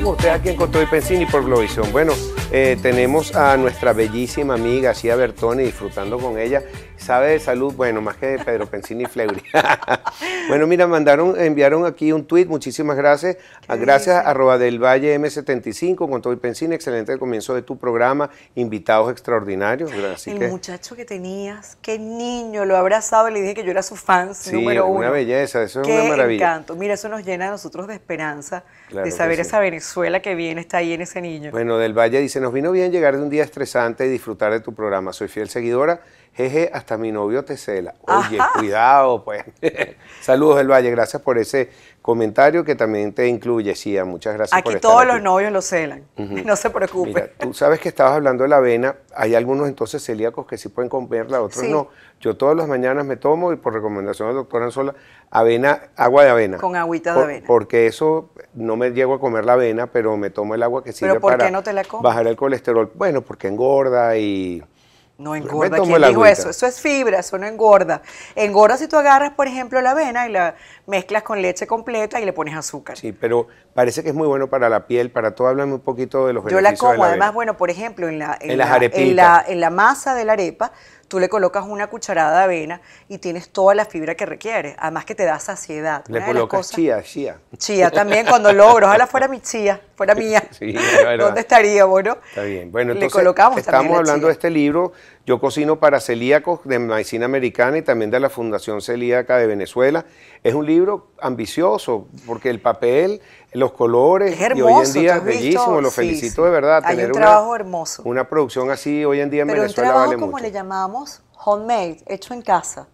usted ustedes aquí en Cotoy Pensini por Globovisión. Bueno, eh, tenemos a nuestra bellísima amiga Cía Bertoni disfrutando con ella. Sabe de salud, bueno, más que de Pedro Pensini y Fleury. bueno, mira, mandaron, enviaron aquí un tuit, muchísimas gracias. gracias, arroba del Valle M75, Contoy Pensini, excelente comienzo de tu programa, invitados extraordinarios. Así el muchacho que tenías, qué niño, lo abrazado y le dije que yo era su fan número uno. una belleza, eso es una maravilla. Encanto. Mira, eso nos llena a nosotros de esperanza, de saber esa Venezuela que viene está ahí en ese niño. Bueno, Del Valle dice, nos vino bien llegar de un día estresante y disfrutar de tu programa. Soy fiel seguidora Jeje, hasta mi novio te cela. Oye, cuidado, pues. Saludos del Valle, gracias por ese comentario que también te incluye, Sia. Muchas gracias aquí por estar todos los novios lo celan, no se preocupe. Mira, tú sabes que estabas hablando de la avena, hay algunos entonces celíacos que sí pueden comerla, otros no. Yo todas las mañanas me tomo, y por recomendación del doctor Anzola, avena, agua de avena. Con agüita de avena. Porque eso, no me llego a comer la avena, pero me tomo el agua que sirve ¿Pero por qué no te la bajar el colesterol. Bueno, porque engorda y no engorda. ¿Quién dijo eso? Eso es fibra, eso no engorda. Engorda si tú agarras, por ejemplo, la avena y la mezclas con leche completa y le pones azúcar. Sí, pero parece que es muy bueno para la piel, para todo. Háblame un poquito de los Yo la como, además, bueno, por ejemplo, en la masa de la arepa, Tú le colocas una cucharada de avena y tienes toda la fibra que requieres, además que te da saciedad. Le colocas chía, chía. Chía también, cuando logro, ojalá fuera mi chía, fuera mía. Sí, ¿Dónde estaría, bueno? Está bien. Bueno, entonces, le colocamos estamos hablando de este libro, Yo cocino para celíacos, de Medicina Americana y también de la Fundación Celíaca de Venezuela. Es un libro ambicioso, porque el papel, los colores, hermoso, hoy en día es bellísimo, lo felicito de verdad. Hay un trabajo hermoso. Una producción así hoy en día en Venezuela un trabajo como le llamamos homemade, hecho en casa.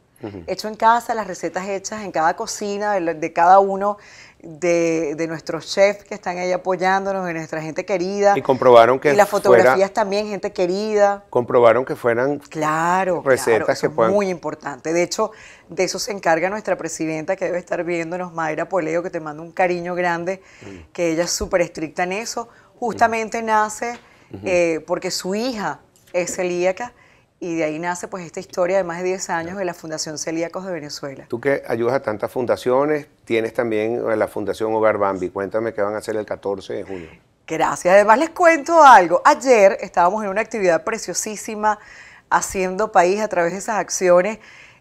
Hecho en casa, las recetas hechas en cada cocina de, cada uno de, nuestros chefs que están ahí apoyándonos, de nuestra gente querida. Y comprobaron que. las fotografías también, gente querida. Comprobaron que fueran claro, recetas claro, que Muy importante. De hecho, de eso se encarga nuestra presidenta que debe estar viéndonos, Mayra Poleo, que te mando un cariño grande, mm. que ella es súper estricta en eso. Justamente nace eh, porque su hija es celíaca y de ahí nace pues esta historia de más de 10 años de la Fundación Celíacos de Venezuela. Tú que ayudas a tantas fundaciones, tienes también la Fundación Hogar Bambi. Cuéntame qué van a hacer el 14 de junio. Gracias. Además les cuento algo. Ayer estábamos en una actividad preciosísima haciendo país a través de esas acciones.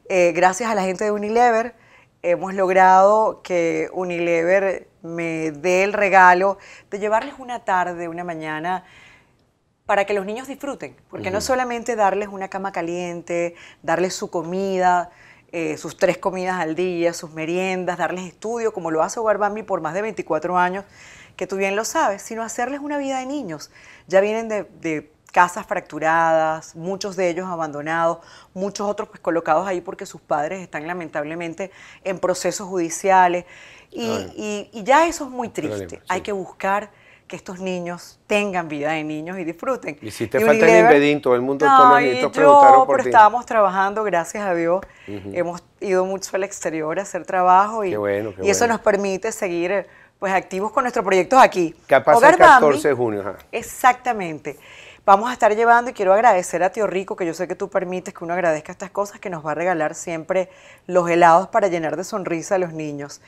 Eh, gracias a la gente de Unilever hemos logrado que Unilever me dé el regalo de llevarles una tarde, una mañana para que los niños disfruten, porque no solamente darles una cama caliente, darles su comida, eh, sus tres comidas al día, sus meriendas, darles estudio, como lo hace Bambi por más de 24 años, que tú bien lo sabes, sino hacerles una vida de niños. Ya vienen de, casas fracturadas, muchos de ellos abandonados, muchos otros pues colocados ahí porque sus padres están lamentablemente en procesos judiciales. y ya eso es muy triste. Hay que buscar que estos niños tengan vida de niños y disfruten. Y si y falta en todo el mundo, no, preguntaron por pero estábamos trabajando, gracias a Dios, hemos ido mucho al exterior a hacer trabajo y, y eso nos permite seguir pues activos con nuestros proyectos aquí. pasado el 14 de junio. Exactamente. Vamos a estar llevando y quiero agradecer a Tío Rico, que yo sé que tú permites que uno agradezca estas cosas, que nos va a regalar siempre los helados para llenar de sonrisa a los niños.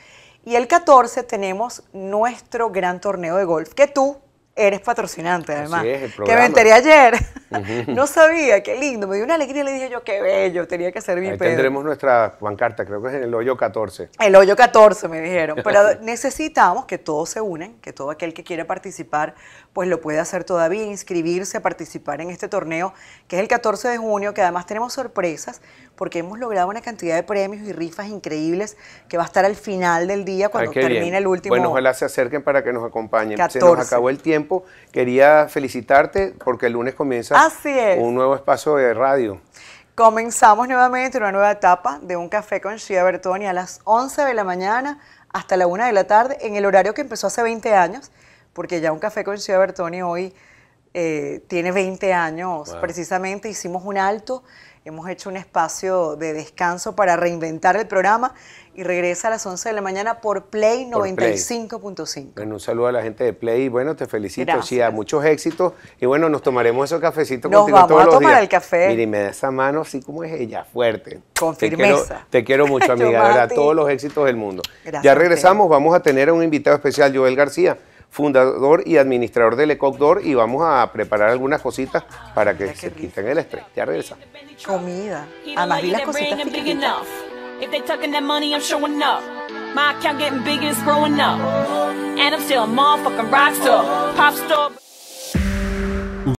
Y el 14 tenemos nuestro gran torneo de golf, que tú eres patrocinante además. Que me enteré ayer. no sabía, qué lindo. Me dio una alegría, le dije yo, qué bello, tenía que servir. mi tendremos nuestra pancarta, creo que es en el hoyo 14. El hoyo 14, me dijeron. Pero necesitamos que todos se unen, que todo aquel que quiera participar, pues lo puede hacer todavía, inscribirse, participar en este torneo, que es el 14 de junio, que además tenemos sorpresas, porque hemos logrado una cantidad de premios y rifas increíbles, que va a estar al final del día, cuando termine el último. Bueno, ojalá se acerquen para que nos acompañen. Se nos acabó el tiempo Quería felicitarte porque el lunes comienza un nuevo espacio de radio. Comenzamos nuevamente una nueva etapa de un café con Shia Bertoni a las 11 de la mañana hasta la 1 de la tarde, en el horario que empezó hace 20 años, porque ya un café con Shia Bertoni hoy eh, tiene 20 años precisamente. Hicimos un alto Hemos hecho un espacio de descanso para reinventar el programa y regresa a las 11 de la mañana por Play 95.5. Bueno, un saludo a la gente de Play. Bueno, te felicito, sí, a muchos éxitos. Y bueno, nos tomaremos ese cafecito nos contigo vamos a tomar el café. Mira, y me da esa mano así como es ella, fuerte. Con firmeza. Te quiero, mucho, amiga, a todos los éxitos del mundo. Gracias, ya regresamos, vamos a tener a un invitado especial, Joel García fundador y administrador del Lecoq y vamos a preparar algunas cositas para que se quiten el estrés. Ya regresa. Comida. Además, vi las cositas chiquititas. If they tucking that money, I'm showing up. My account getting bigger, it's growing up. And I'm still a motherfucking rock star, pop star.